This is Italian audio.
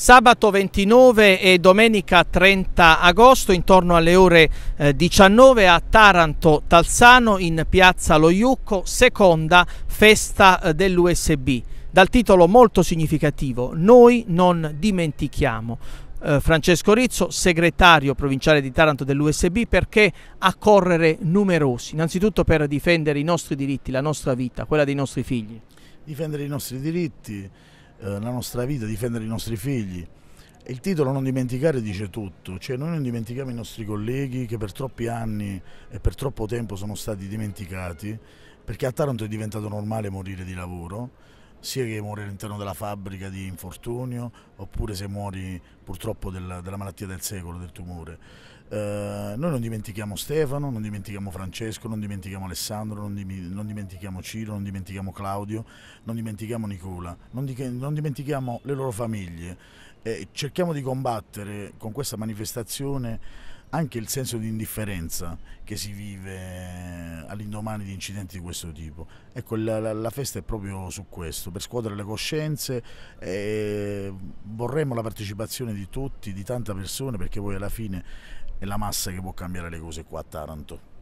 Sabato 29 e domenica 30 agosto intorno alle ore 19 eh, a Taranto Talzano in piazza Lo Iucco, seconda festa eh, dell'USB. Dal titolo molto significativo, Noi non dimentichiamo. Eh, Francesco Rizzo, segretario provinciale di Taranto dell'USB, perché accorrere numerosi? Innanzitutto per difendere i nostri diritti, la nostra vita, quella dei nostri figli. Difendere i nostri diritti, eh, la nostra vita, difendere i nostri figli. Il titolo Non dimenticare dice tutto, cioè noi non dimentichiamo i nostri colleghi che per troppi anni e per troppo tempo sono stati dimenticati, perché a Taranto è diventato normale morire di lavoro, sia che muori all'interno della fabbrica di infortunio oppure se muori purtroppo della, della malattia del secolo, del tumore. Eh, noi non dimentichiamo Stefano, non dimentichiamo Francesco, non dimentichiamo Alessandro, non, dim- non dimentichiamo Ciro, non dimentichiamo Claudio, non dimentichiamo Nicola, non, di- non dimentichiamo le loro famiglie. Eh, cerchiamo di combattere con questa manifestazione anche il senso di indifferenza che si vive all'indomani di incidenti di questo tipo. Ecco, la, la festa è proprio su questo, per scuotere le coscienze e vorremmo la partecipazione di tutti, di tante persone, perché poi alla fine è la massa che può cambiare le cose qua a Taranto.